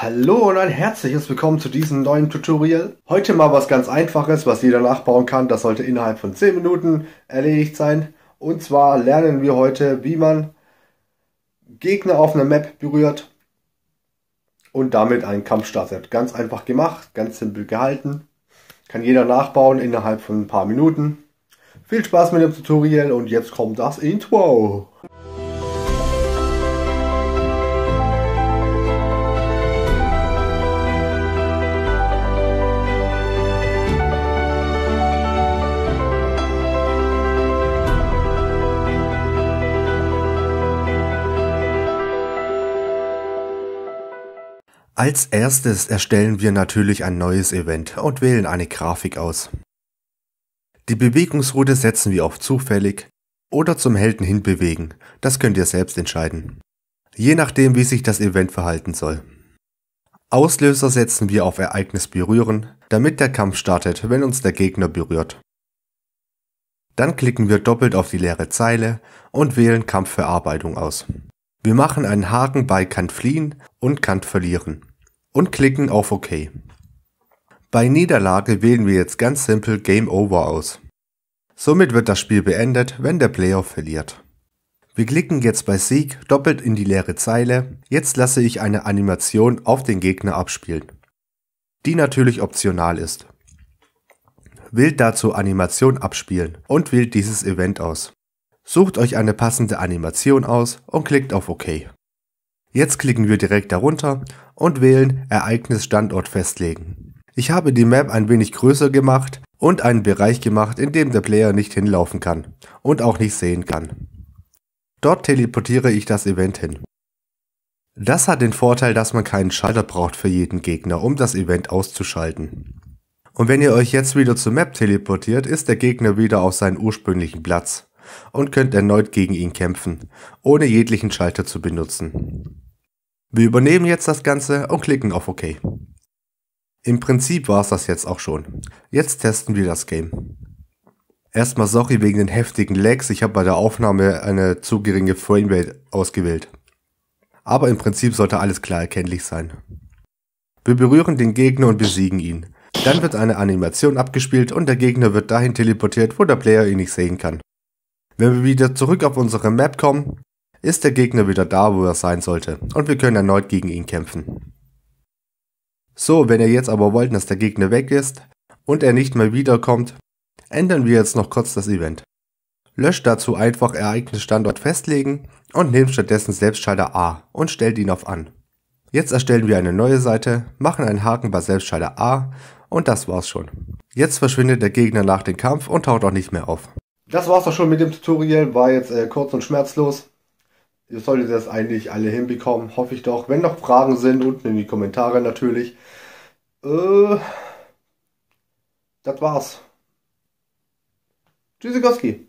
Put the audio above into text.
Hallo und ein herzliches Willkommen zu diesem neuen Tutorial. Heute mal was ganz einfaches, was jeder nachbauen kann. Das sollte innerhalb von 10 Minuten erledigt sein. Und zwar lernen wir heute, wie man Gegner auf einer Map berührt und damit einen Kampf startet. Ganz einfach gemacht, ganz simpel gehalten. Kann jeder nachbauen innerhalb von ein paar Minuten. Viel Spaß mit dem Tutorial und jetzt kommt das Intro. Als erstes erstellen wir natürlich ein neues Event und wählen eine Grafik aus. Die Bewegungsroute setzen wir auf zufällig oder zum Helden hinbewegen, das könnt ihr selbst entscheiden. Je nachdem wie sich das Event verhalten soll. Auslöser setzen wir auf Ereignis berühren, damit der Kampf startet, wenn uns der Gegner berührt. Dann klicken wir doppelt auf die leere Zeile und wählen Kampfverarbeitung aus. Wir machen einen Haken bei Kant fliehen und Kant verlieren und klicken auf OK. Bei Niederlage wählen wir jetzt ganz simpel Game Over aus. Somit wird das Spiel beendet, wenn der Player verliert. Wir klicken jetzt bei Sieg doppelt in die leere Zeile. Jetzt lasse ich eine Animation auf den Gegner abspielen, die natürlich optional ist. Wählt dazu Animation abspielen und wählt dieses Event aus. Sucht euch eine passende Animation aus und klickt auf OK. Jetzt klicken wir direkt darunter und wählen Ereignis Standort festlegen. Ich habe die Map ein wenig größer gemacht und einen Bereich gemacht, in dem der Player nicht hinlaufen kann und auch nicht sehen kann. Dort teleportiere ich das Event hin. Das hat den Vorteil, dass man keinen Schalter braucht für jeden Gegner, um das Event auszuschalten. Und wenn ihr euch jetzt wieder zur Map teleportiert, ist der Gegner wieder auf seinen ursprünglichen Platz und könnt erneut gegen ihn kämpfen, ohne jeglichen Schalter zu benutzen. Wir übernehmen jetzt das Ganze und klicken auf OK. Im Prinzip war es das jetzt auch schon. Jetzt testen wir das Game. Erstmal sorry wegen den heftigen Lags, ich habe bei der Aufnahme eine zu geringe Framerate ausgewählt. Aber im Prinzip sollte alles klar erkenntlich sein. Wir berühren den Gegner und besiegen ihn. Dann wird eine Animation abgespielt und der Gegner wird dahin teleportiert, wo der Player ihn nicht sehen kann. Wenn wir wieder zurück auf unsere Map kommen, ist der Gegner wieder da, wo er sein sollte und wir können erneut gegen ihn kämpfen. So, wenn ihr jetzt aber wollt, dass der Gegner weg ist und er nicht mehr wiederkommt, ändern wir jetzt noch kurz das Event. Löscht dazu einfach Ereignisstandort festlegen und nehmt stattdessen Selbstschalter A und stellt ihn auf an. Jetzt erstellen wir eine neue Seite, machen einen Haken bei Selbstschalter A und das war's schon. Jetzt verschwindet der Gegner nach dem Kampf und taucht auch nicht mehr auf. Das war's auch schon mit dem Tutorial, war jetzt äh, kurz und schmerzlos. Ihr solltet das eigentlich alle hinbekommen, hoffe ich doch. Wenn noch Fragen sind, unten in die Kommentare natürlich. Äh, das war's. Tschüssikowski.